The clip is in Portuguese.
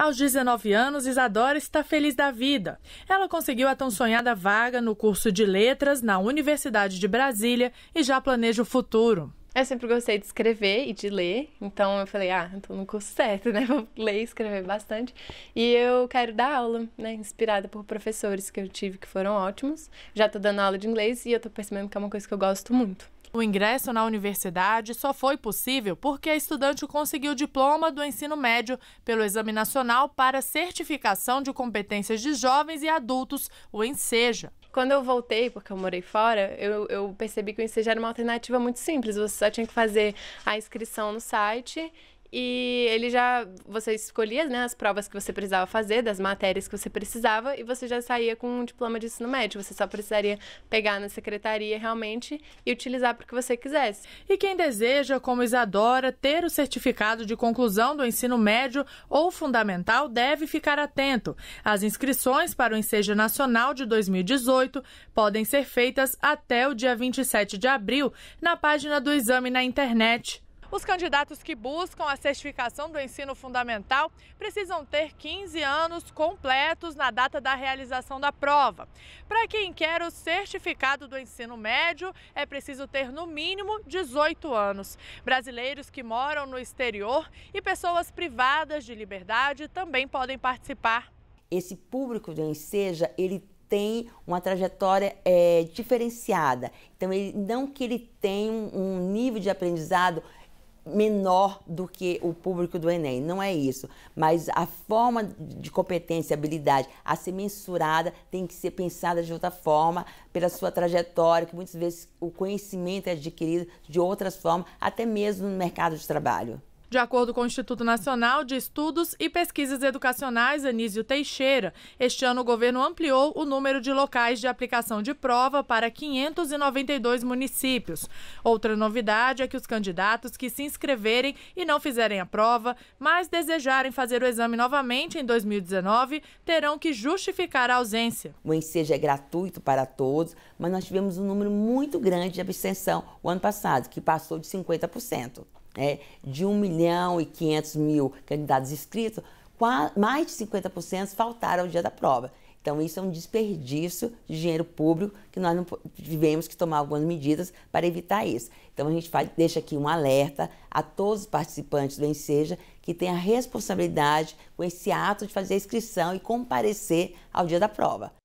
Aos 19 anos, Isadora está feliz da vida. Ela conseguiu a tão sonhada vaga no curso de letras na Universidade de Brasília e já planeja o futuro. Eu sempre gostei de escrever e de ler, então eu falei, ah, estou no curso certo, né? Vou ler e escrever bastante. E eu quero dar aula, né? Inspirada por professores que eu tive que foram ótimos. Já estou dando aula de inglês e eu estou percebendo que é uma coisa que eu gosto muito. O ingresso na universidade só foi possível porque a estudante conseguiu o diploma do ensino médio pelo Exame Nacional para Certificação de Competências de Jovens e Adultos, o Enseja. Quando eu voltei, porque eu morei fora, eu, eu percebi que o Enseja era uma alternativa muito simples. Você só tinha que fazer a inscrição no site e ele já. Você escolhia né, as provas que você precisava fazer, das matérias que você precisava, e você já saía com um diploma de ensino médio. Você só precisaria pegar na secretaria realmente e utilizar para o que você quisesse. E quem deseja, como Isadora, ter o certificado de conclusão do ensino médio ou fundamental deve ficar atento. As inscrições para o Ensejo Nacional de 2018 podem ser feitas até o dia 27 de abril na página do exame na internet os candidatos que buscam a certificação do ensino fundamental precisam ter 15 anos completos na data da realização da prova. Para quem quer o certificado do ensino médio, é preciso ter no mínimo 18 anos. Brasileiros que moram no exterior e pessoas privadas de liberdade também podem participar. Esse público do Enseja, ele tem uma trajetória é, diferenciada. Então, ele, não que ele tenha um, um nível de aprendizado menor do que o público do Enem, não é isso. Mas a forma de competência, habilidade a ser mensurada tem que ser pensada de outra forma, pela sua trajetória, que muitas vezes o conhecimento é adquirido de outras formas, até mesmo no mercado de trabalho. De acordo com o Instituto Nacional de Estudos e Pesquisas Educacionais Anísio Teixeira, este ano o governo ampliou o número de locais de aplicação de prova para 592 municípios. Outra novidade é que os candidatos que se inscreverem e não fizerem a prova, mas desejarem fazer o exame novamente em 2019, terão que justificar a ausência. O ensejo é gratuito para todos, mas nós tivemos um número muito grande de abstenção o ano passado, que passou de 50% é, de 1 milhão e 500 mil candidatos inscritos, mais de 50% faltaram ao dia da prova. Então, isso é um desperdício de dinheiro público que nós não tivemos que tomar algumas medidas para evitar isso. Então, a gente faz, deixa aqui um alerta a todos os participantes do Enseja que têm a responsabilidade com esse ato de fazer a inscrição e comparecer ao dia da prova.